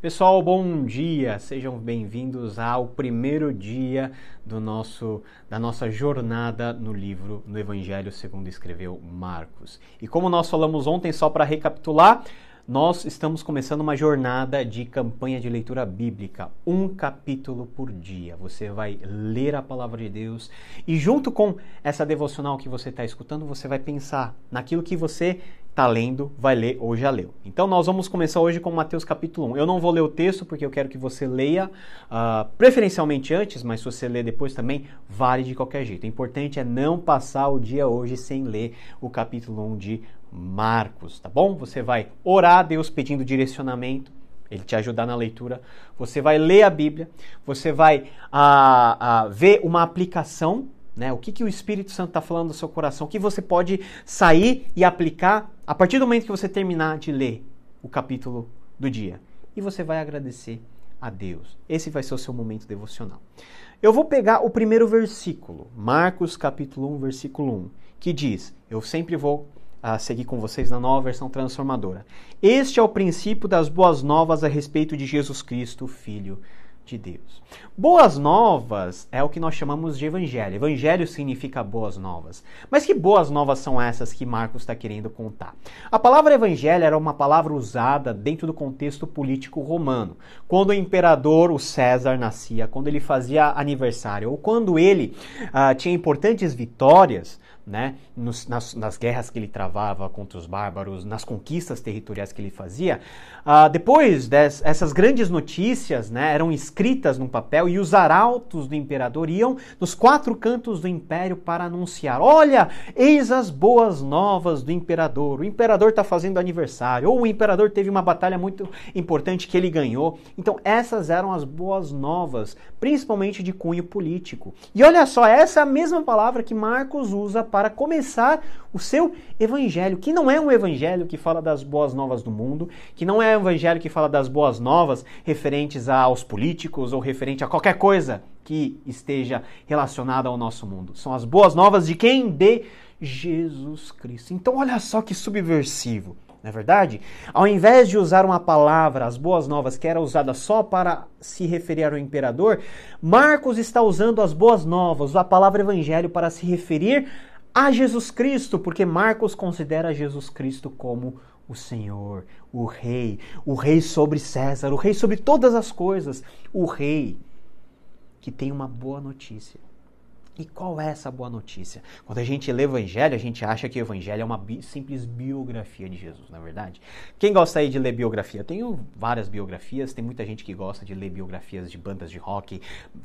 Pessoal, bom dia. Sejam bem-vindos ao primeiro dia do nosso da nossa jornada no livro no Evangelho segundo escreveu Marcos. E como nós falamos ontem, só para recapitular, nós estamos começando uma jornada de campanha de leitura bíblica, um capítulo por dia. Você vai ler a palavra de Deus e, junto com essa devocional que você está escutando, você vai pensar naquilo que você está lendo, vai ler ou já leu. Então, nós vamos começar hoje com Mateus capítulo 1. Eu não vou ler o texto porque eu quero que você leia, uh, preferencialmente antes, mas se você ler depois também, vale de qualquer jeito. O importante é não passar o dia hoje sem ler o capítulo 1 de Mateus Marcos, tá bom? Você vai orar a Deus pedindo direcionamento, ele te ajudar na leitura. Você vai ler a Bíblia, você vai a, ah, a ah, ver uma aplicação, né? O que, que o Espírito Santo está falando no seu coração, o que você pode sair e aplicar a partir do momento que você terminar de ler o capítulo do dia. E você vai agradecer a Deus. Esse vai ser o seu momento devocional. Eu vou pegar o primeiro versículo, Marcos capítulo 1, versículo 1, que diz: Eu sempre vou a seguir com vocês na nova versão transformadora. Este é o princípio das boas novas a respeito de Jesus Cristo, Filho de Deus. Boas novas é o que nós chamamos de evangelho. Evangelho significa boas novas. Mas que boas novas são essas que Marcos está querendo contar? A palavra evangelho era uma palavra usada dentro do contexto político romano. Quando o imperador, o César, nascia, quando ele fazia aniversário ou quando ele ah, tinha importantes vitórias, né? Nos, nas, nas, guerras que ele travava contra os bárbaros, nas conquistas territoriais que ele fazia. Uh, depois, dessas grandes notícias né, eram escritas num papel e os arautos do imperador iam nos quatro cantos do império para anunciar: olha, eis as boas novas do imperador, o imperador está fazendo aniversário, ou o imperador teve uma batalha muito importante que ele ganhou. Então, essas eram as boas novas, principalmente de cunho político. E olha só, essa é a mesma palavra que Marcos usa para começar o seu evangelho, que não é um evangelho que fala das boas novas do mundo, que não é um evangelho que fala das boas novas referentes aos políticos ou referente a qualquer coisa que esteja relacionada ao nosso mundo. São as boas novas de quem? De Jesus Cristo. Então olha só que subversivo não é verdade? Ao invés de usar uma palavra, as boas novas, que era usada só para se referir ao imperador, Marcos está usando as boas novas, a palavra evangelho, para se referir a Jesus Cristo, porque Marcos considera Jesus Cristo como o Senhor, o Rei, o Rei sobre César, o Rei sobre todas as coisas, o Rei que tem uma boa notícia e qual é essa boa notícia? Quando a gente lê o Evangelho, a gente acha que o Evangelho é uma bi simples biografia de Jesus, na é verdade. Quem gosta aí de ler biografia? Eu tenho várias biografias, tem muita gente que gosta de ler biografias de bandas de rock,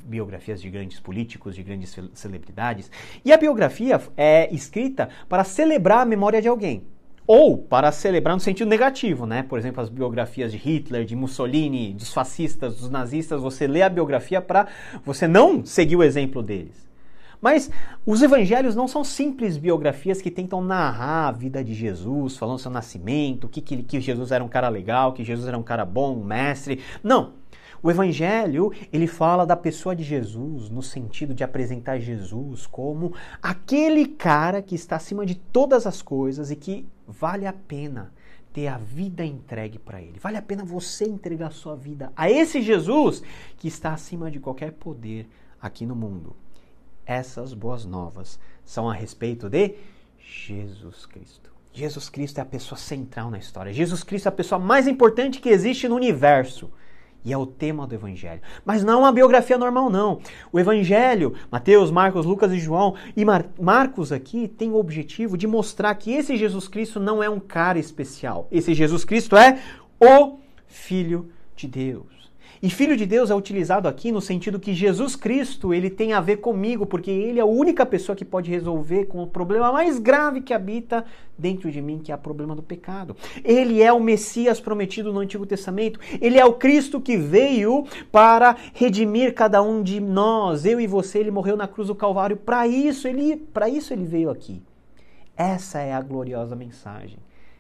biografias de grandes políticos, de grandes celebridades. E a biografia é escrita para celebrar a memória de alguém ou para celebrar no sentido negativo, né? Por exemplo, as biografias de Hitler, de Mussolini, dos fascistas, dos nazistas, você lê a biografia para você não seguir o exemplo deles. Mas os evangelhos não são simples biografias que tentam narrar a vida de Jesus, falando seu nascimento, que, que, que Jesus era um cara legal, que Jesus era um cara bom, um mestre. Não. O evangelho, ele fala da pessoa de Jesus no sentido de apresentar Jesus como aquele cara que está acima de todas as coisas e que vale a pena ter a vida entregue para ele. Vale a pena você entregar sua vida a esse Jesus que está acima de qualquer poder aqui no mundo essas boas novas são a respeito de Jesus Cristo. Jesus Cristo é a pessoa central na história. Jesus Cristo é a pessoa mais importante que existe no universo. E é o tema do Evangelho. Mas não uma biografia normal, não. O Evangelho, Mateus, Marcos, Lucas e João, e Mar Marcos aqui tem o objetivo de mostrar que esse Jesus Cristo não é um cara especial. Esse Jesus Cristo é o Filho de Deus. E filho de Deus é utilizado aqui no sentido que Jesus Cristo, ele tem a ver comigo, porque ele é a única pessoa que pode resolver com o problema mais grave que habita dentro de mim, que é o problema do pecado. Ele é o Messias prometido no Antigo Testamento. Ele é o Cristo que veio para redimir cada um de nós, eu e você. Ele morreu na cruz do Calvário para isso, ele para isso ele veio aqui. Essa é a gloriosa mensagem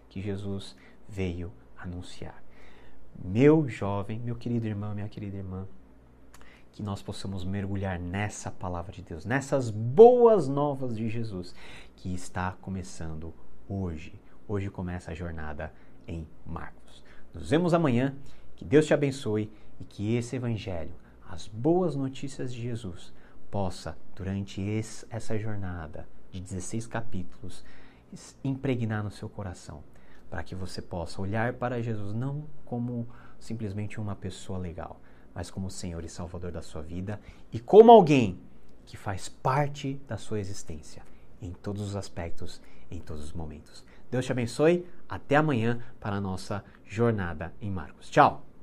que Jesus veio anunciar meu jovem, meu querido irmão, minha querida irmã, que nós possamos mergulhar nessa palavra de Deus, nessas boas novas de Jesus que está começando hoje. Hoje começa a jornada em Marcos. Nos vemos amanhã. Que Deus te abençoe e que esse evangelho, as boas notícias de Jesus, possa durante esse, essa jornada de 16 capítulos impregnar no seu coração para que você possa olhar para Jesus não como simplesmente uma pessoa legal, mas como Senhor e Salvador da sua vida e como alguém que faz parte da sua existência em todos os aspectos, em todos os momentos. Deus te abençoe. Até amanhã para a nossa jornada em Marcos. Tchau!